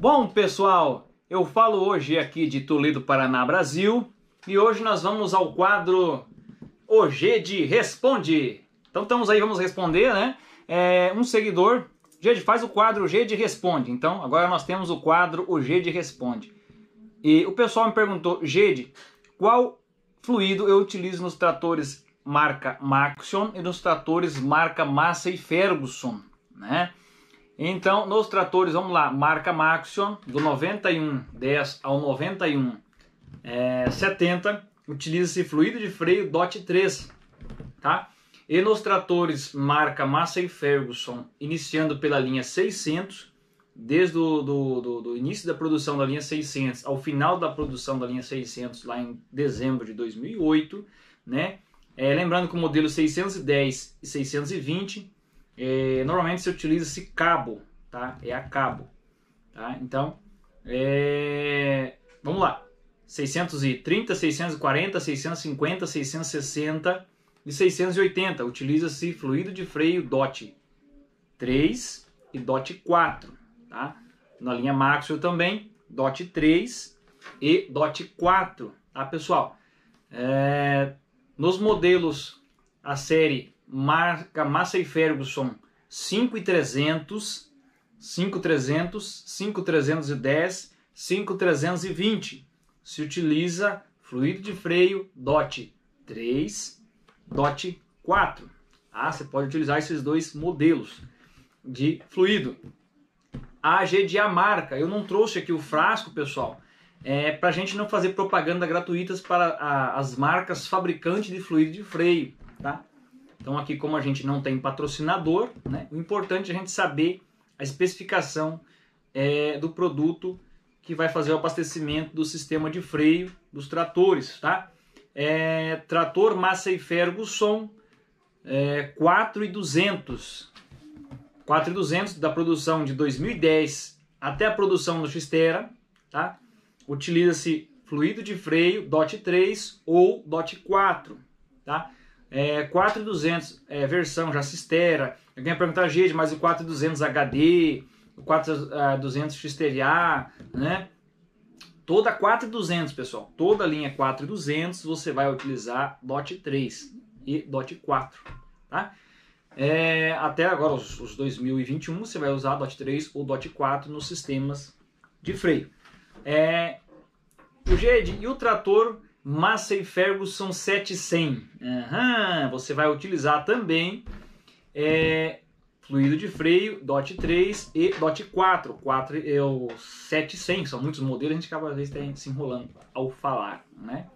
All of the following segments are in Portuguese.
Bom, pessoal, eu falo hoje aqui de Toledo, Paraná, Brasil, e hoje nós vamos ao quadro OG de Responde. Então estamos aí, vamos responder, né? É, um seguidor, Gede, faz o quadro OG de Responde. Então agora nós temos o quadro OG de Responde. E o pessoal me perguntou, Gede, qual fluido eu utilizo nos tratores marca Maxion e nos tratores marca Massa e Ferguson, né? Então, nos tratores, vamos lá, marca Maxion, do 9110 ao 9170, é, 70, utiliza-se fluido de freio DOT 3, tá? E nos tratores, marca Massey Ferguson, iniciando pela linha 600, desde o do, do, do início da produção da linha 600 ao final da produção da linha 600, lá em dezembro de 2008, né? É, lembrando que o modelo 610 e 620 é, normalmente se utiliza esse cabo, tá? É a cabo, tá? Então, é... vamos lá. 630, 640, 650, 660 e 680. Utiliza-se fluido de freio DOT 3 e DOT 4, tá? Na linha Maxwell também, DOT 3 e DOT 4, tá, pessoal? É... Nos modelos, a série marca Massey Ferguson 5300, 5300, 5310, 5320. Se utiliza fluido de freio DOT 3, DOT 4. Ah, você pode utilizar esses dois modelos de fluido. AG de a marca. Eu não trouxe aqui o frasco, pessoal, é, para a gente não fazer propaganda gratuitas para a, as marcas fabricantes de fluido de freio, tá? Então aqui como a gente não tem patrocinador, né, o importante é a gente saber a especificação é, do produto que vai fazer o abastecimento do sistema de freio dos tratores, tá? É, trator Massey Ferguson é, 4200, 4200 da produção de 2010 até a produção no Xterra, tá? Utiliza-se fluido de freio DOT 3 ou DOT 4, tá? é, 4200 é, versão já Cistera. Alguém vai perguntar, gente, mas o 4200 HD, o 4200 ah, XTA, né? Toda 4200, pessoal. Toda linha 4200 você vai utilizar DOT 3 e DOT 4, tá? É, até agora, os, os 2021, você vai usar DOT 3 ou DOT 4 nos sistemas de freio. É, o GED e o trator Massa e Ferguson 700. Uhum. Você vai utilizar também é, fluido de freio DOT 3 e DOT 4. 4 é o 700, são muitos modelos, a gente acaba às vezes tá se enrolando ao falar, né?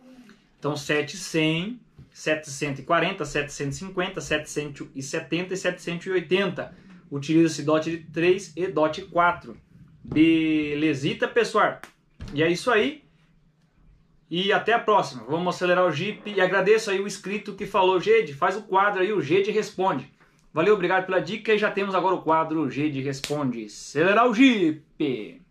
Então 700, 740, 750, 770 e 780. Utiliza-se DOT 3 e DOT 4. Belezita, pessoal? E é isso aí. E até a próxima. Vamos acelerar o Jeep e agradeço aí o inscrito que falou, Gede, faz o quadro aí, o Gede responde. Valeu, obrigado pela dica e já temos agora o quadro Gede responde. Acelerar o Jeep.